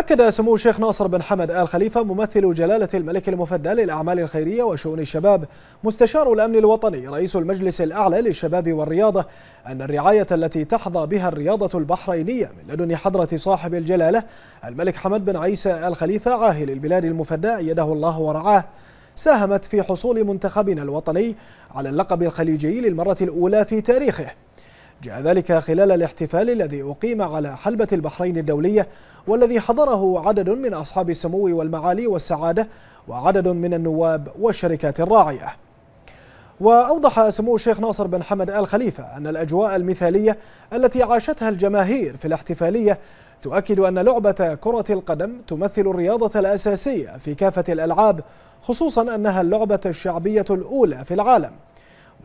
أكد سمو الشيخ ناصر بن حمد آل خليفة ممثل جلالة الملك المفدى للأعمال الخيرية وشؤون الشباب مستشار الأمن الوطني رئيس المجلس الأعلى للشباب والرياضة أن الرعاية التي تحظى بها الرياضة البحرينية من لدن حضرة صاحب الجلالة الملك حمد بن عيسى آل خليفة عاهل البلاد المفدى أيده الله ورعاه ساهمت في حصول منتخبنا الوطني على اللقب الخليجي للمرة الأولى في تاريخه جاء ذلك خلال الاحتفال الذي أقيم على حلبة البحرين الدولية والذي حضره عدد من أصحاب السمو والمعالي والسعادة وعدد من النواب والشركات الراعية وأوضح سمو الشيخ ناصر بن حمد آل خليفة أن الأجواء المثالية التي عاشتها الجماهير في الاحتفالية تؤكد أن لعبة كرة القدم تمثل الرياضة الأساسية في كافة الألعاب خصوصا أنها اللعبة الشعبية الأولى في العالم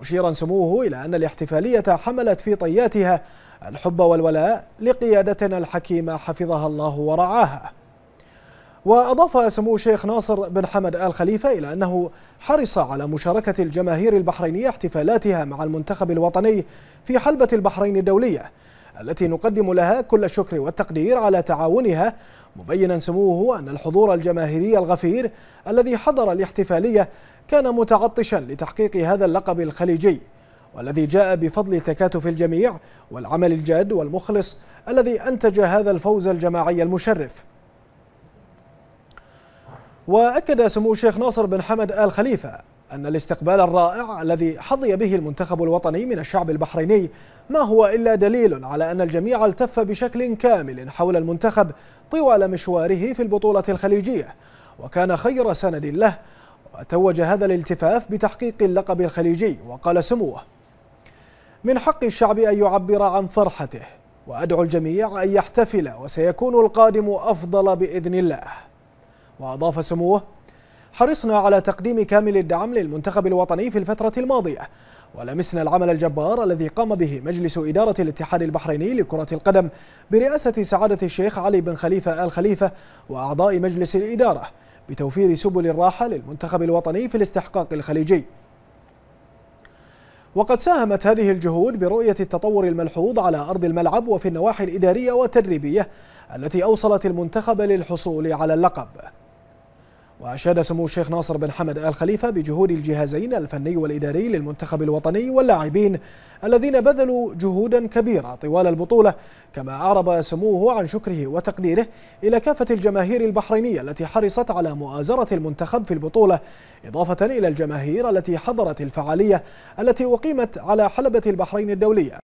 مشيرا سموه إلى أن الاحتفالية حملت في طياتها الحب والولاء لقيادتنا الحكيمة حفظها الله ورعاها وأضاف سمو الشيخ ناصر بن حمد آل خليفة إلى أنه حرص على مشاركة الجماهير البحرينية احتفالاتها مع المنتخب الوطني في حلبة البحرين الدولية التي نقدم لها كل الشكر والتقدير على تعاونها مبينا سموه أن الحضور الجماهيري الغفير الذي حضر الاحتفالية كان متعطشا لتحقيق هذا اللقب الخليجي والذي جاء بفضل تكاتف الجميع والعمل الجاد والمخلص الذي أنتج هذا الفوز الجماعي المشرف وأكد سمو الشيخ ناصر بن حمد آل خليفة أن الاستقبال الرائع الذي حظي به المنتخب الوطني من الشعب البحريني ما هو إلا دليل على أن الجميع التف بشكل كامل حول المنتخب طوال مشواره في البطولة الخليجية وكان خير سند له وتوج هذا الالتفاف بتحقيق اللقب الخليجي وقال سموه من حق الشعب أن يعبر عن فرحته وأدعو الجميع أن يحتفل وسيكون القادم أفضل بإذن الله وأضاف سموه حرصنا على تقديم كامل الدعم للمنتخب الوطني في الفترة الماضية ولمسنا العمل الجبار الذي قام به مجلس إدارة الاتحاد البحريني لكرة القدم برئاسة سعادة الشيخ علي بن خليفة آل خليفة وأعضاء مجلس الإدارة بتوفير سبل الراحة للمنتخب الوطني في الاستحقاق الخليجي وقد ساهمت هذه الجهود برؤية التطور الملحوظ على أرض الملعب وفي النواحي الإدارية والتدريبية التي أوصلت المنتخب للحصول على اللقب وأشاد سمو الشيخ ناصر بن حمد آل خليفة بجهود الجهازين الفني والإداري للمنتخب الوطني واللاعبين الذين بذلوا جهودا كبيرة طوال البطولة كما أعرب سموه عن شكره وتقديره إلى كافة الجماهير البحرينية التي حرصت على مؤازرة المنتخب في البطولة إضافة إلى الجماهير التي حضرت الفعالية التي أقيمت على حلبة البحرين الدولية